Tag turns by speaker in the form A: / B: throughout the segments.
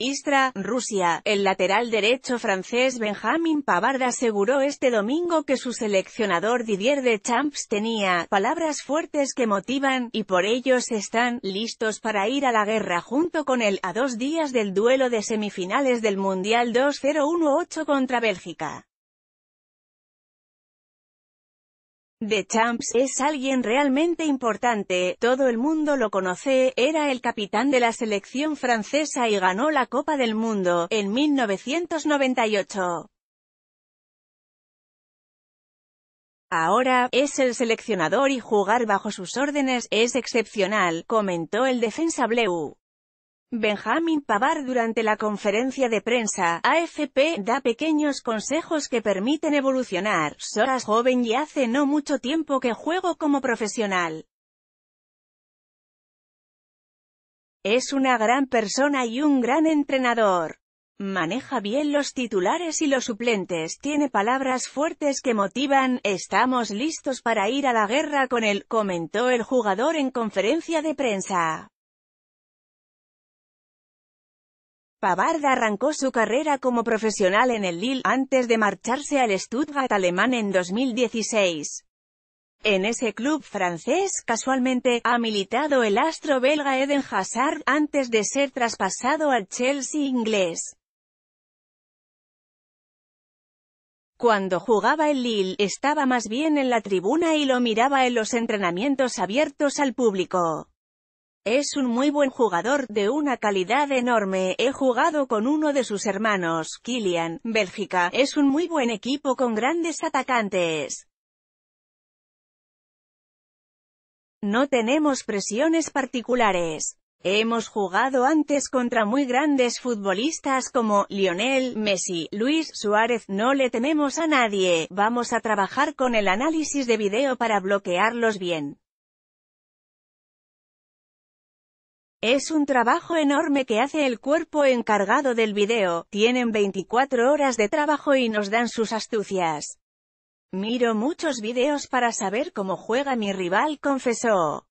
A: Istra, Rusia, el lateral derecho francés Benjamin Pavard aseguró este domingo que su seleccionador Didier Deschamps tenía palabras fuertes que motivan, y por ellos están, listos para ir a la guerra junto con él, a dos días del duelo de semifinales del Mundial 2018 contra Bélgica. De Champs es alguien realmente importante, todo el mundo lo conoce, era el capitán de la selección francesa y ganó la Copa del Mundo, en 1998. Ahora, es el seleccionador y jugar bajo sus órdenes, es excepcional, comentó el defensa Bleu. Benjamin Pavar durante la conferencia de prensa, AFP, da pequeños consejos que permiten evolucionar. Soras joven y hace no mucho tiempo que juego como profesional. Es una gran persona y un gran entrenador. Maneja bien los titulares y los suplentes, tiene palabras fuertes que motivan, estamos listos para ir a la guerra con él, comentó el jugador en conferencia de prensa. Pavard arrancó su carrera como profesional en el Lille, antes de marcharse al Stuttgart alemán en 2016. En ese club francés, casualmente, ha militado el astro belga Eden Hazard, antes de ser traspasado al Chelsea inglés. Cuando jugaba el Lille, estaba más bien en la tribuna y lo miraba en los entrenamientos abiertos al público. Es un muy buen jugador, de una calidad enorme, he jugado con uno de sus hermanos, Kylian, Bélgica, es un muy buen equipo con grandes atacantes. No tenemos presiones particulares. Hemos jugado antes contra muy grandes futbolistas como Lionel, Messi, Luis Suárez, no le tememos a nadie, vamos a trabajar con el análisis de video para bloquearlos bien. Es un trabajo enorme que hace el cuerpo encargado del video, tienen 24 horas de trabajo y nos dan sus astucias. Miro muchos videos para saber cómo juega mi rival confesó.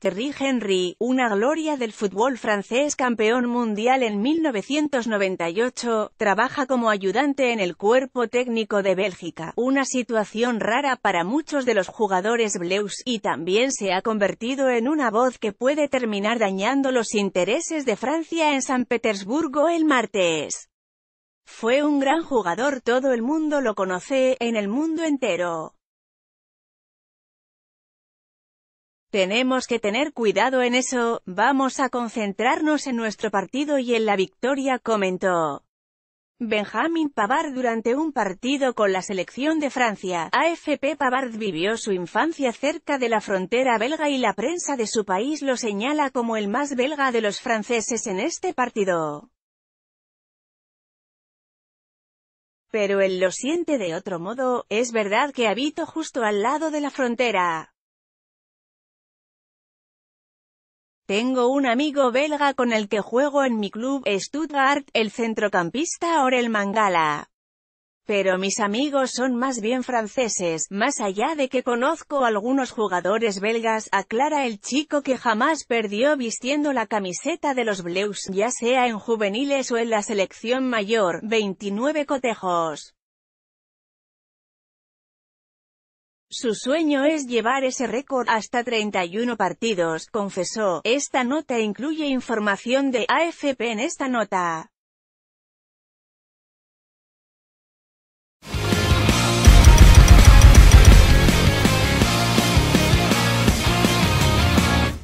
A: Terry Henry, una gloria del fútbol francés campeón mundial en 1998, trabaja como ayudante en el cuerpo técnico de Bélgica, una situación rara para muchos de los jugadores bleus, y también se ha convertido en una voz que puede terminar dañando los intereses de Francia en San Petersburgo el martes. Fue un gran jugador todo el mundo lo conoce, en el mundo entero. Tenemos que tener cuidado en eso, vamos a concentrarnos en nuestro partido y en la victoria, comentó. Benjamin Pavard durante un partido con la selección de Francia. AFP Pavard vivió su infancia cerca de la frontera belga y la prensa de su país lo señala como el más belga de los franceses en este partido. Pero él lo siente de otro modo, es verdad que habito justo al lado de la frontera. Tengo un amigo belga con el que juego en mi club, Stuttgart, el centrocampista Orel Mangala. Pero mis amigos son más bien franceses, más allá de que conozco algunos jugadores belgas, aclara el chico que jamás perdió vistiendo la camiseta de los Blues, ya sea en juveniles o en la selección mayor, 29 cotejos. Su sueño es llevar ese récord hasta 31 partidos, confesó. Esta nota incluye información de AFP en esta nota.